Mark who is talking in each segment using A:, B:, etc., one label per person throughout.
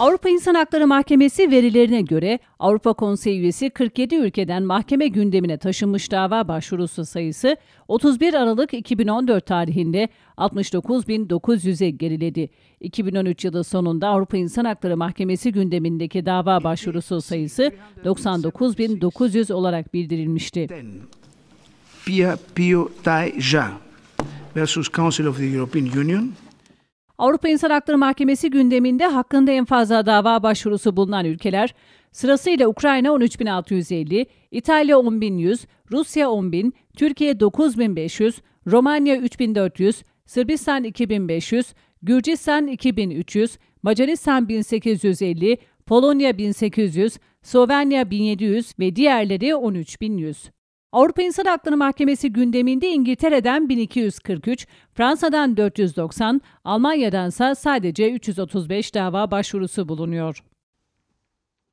A: Avrupa İnsan Hakları Mahkemesi verilerine göre Avrupa Konseyi üyesi 47 ülkeden mahkeme gündemine taşınmış dava başvurusu sayısı 31 Aralık 2014 tarihinde 69.900'e geriledi. 2013 yılı sonunda Avrupa İnsan Hakları Mahkemesi gündemindeki dava başvurusu sayısı 99.900 olarak bildirilmişti. Pia Pio Taija versus Council of the European Union Avrupa İnsan Hakları Mahkemesi gündeminde hakkında en fazla dava başvurusu bulunan ülkeler sırasıyla Ukrayna 13.650, İtalya 10.100, Rusya 10.000, Türkiye 9.500, Romanya 3.400, Sırbistan 2.500, Gürcistan 2.300, Macaristan 1850, Polonya 1800, Slovenya 1700 ve diğerleri 13100. Avrupa İnsan Hakları Mahkemesi gündeminde İngiltere'den 1243, Fransa'dan 490, Almanya'dansa sadece 335 dava başvurusu bulunuyor.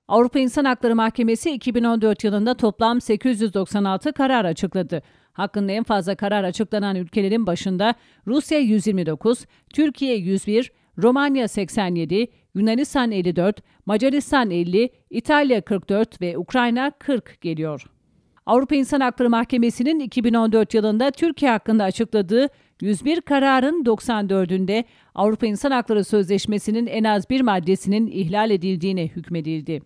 A: Avrupa İnsan Hakları Mahkemesi 2014 yılında toplam 896 karar açıkladı. Hakkında en fazla karar açıklanan ülkelerin başında Rusya 129, Türkiye 101, Romanya 87, Yunanistan 54, Macaristan 50, İtalya 44 ve Ukrayna 40 geliyor. Avrupa İnsan Hakları Mahkemesi'nin 2014 yılında Türkiye hakkında açıkladığı 101 kararın 94'ünde Avrupa İnsan Hakları Sözleşmesi'nin en az bir maddesinin ihlal edildiğine hükmedildi.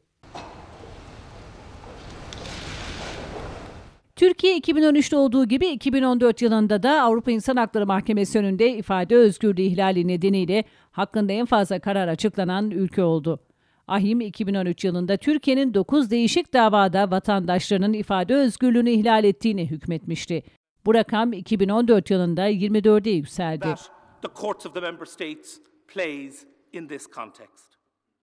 A: Türkiye 2013'te olduğu gibi 2014 yılında da Avrupa İnsan Hakları Mahkemesi önünde ifade özgürlüğü ihlali nedeniyle hakkında en fazla karar açıklanan ülke oldu. Ahim 2013 yılında Türkiye'nin 9 değişik davada vatandaşlarının ifade özgürlüğünü ihlal ettiğini hükmetmişti. Bu rakam 2014 yılında 24'e yükseldi. That the courts of the member states plays in this context.